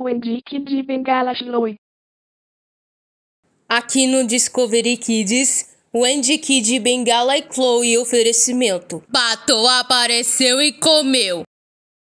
O Indique de Bengala Chloe. Aqui no Discovery Kids, Wendy Kid, Bengala e Chloe oferecimento. Pato apareceu e comeu.